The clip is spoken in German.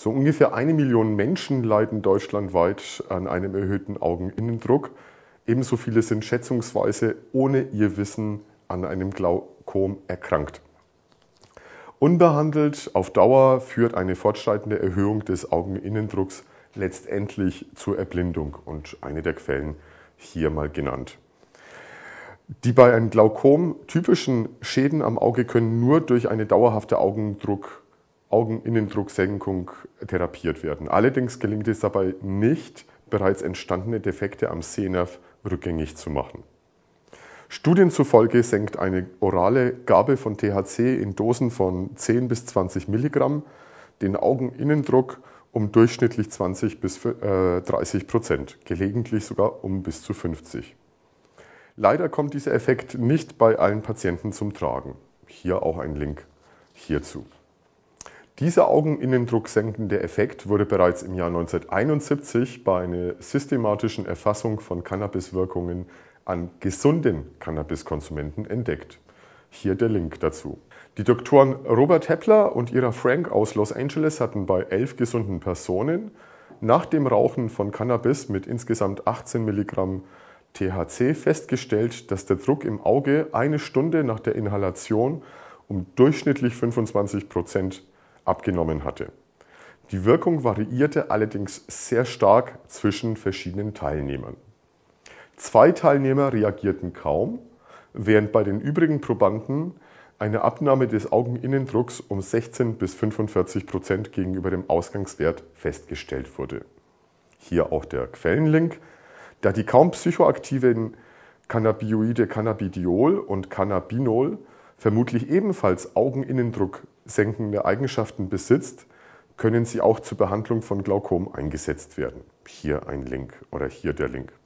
So ungefähr eine Million Menschen leiden deutschlandweit an einem erhöhten Augeninnendruck. Ebenso viele sind schätzungsweise ohne ihr Wissen an einem Glaukom erkrankt. Unbehandelt auf Dauer führt eine fortschreitende Erhöhung des Augeninnendrucks letztendlich zur Erblindung und eine der Quellen hier mal genannt. Die bei einem Glaukom typischen Schäden am Auge können nur durch eine dauerhafte Augendruck Augeninnendrucksenkung therapiert werden. Allerdings gelingt es dabei nicht, bereits entstandene Defekte am Sehnerv rückgängig zu machen. Studien zufolge senkt eine orale Gabe von THC in Dosen von 10 bis 20 Milligramm den Augeninnendruck um durchschnittlich 20 bis 30 äh, Prozent, gelegentlich sogar um bis zu 50. Leider kommt dieser Effekt nicht bei allen Patienten zum Tragen. Hier auch ein Link hierzu. Dieser Augeninnendruck senkende Effekt wurde bereits im Jahr 1971 bei einer systematischen Erfassung von Cannabiswirkungen an gesunden Cannabiskonsumenten entdeckt. Hier der Link dazu. Die Doktoren Robert Hepler und Ira Frank aus Los Angeles hatten bei elf gesunden Personen nach dem Rauchen von Cannabis mit insgesamt 18 Milligramm THC festgestellt, dass der Druck im Auge eine Stunde nach der Inhalation um durchschnittlich 25 Prozent abgenommen hatte. Die Wirkung variierte allerdings sehr stark zwischen verschiedenen Teilnehmern. Zwei Teilnehmer reagierten kaum, während bei den übrigen Probanden eine Abnahme des Augeninnendrucks um 16 bis 45 Prozent gegenüber dem Ausgangswert festgestellt wurde. Hier auch der Quellenlink. Da die kaum psychoaktiven Cannabinoide Cannabidiol und Cannabinol vermutlich ebenfalls Augeninnendruck senkende Eigenschaften besitzt, können sie auch zur Behandlung von Glaukom eingesetzt werden. Hier ein Link oder hier der Link.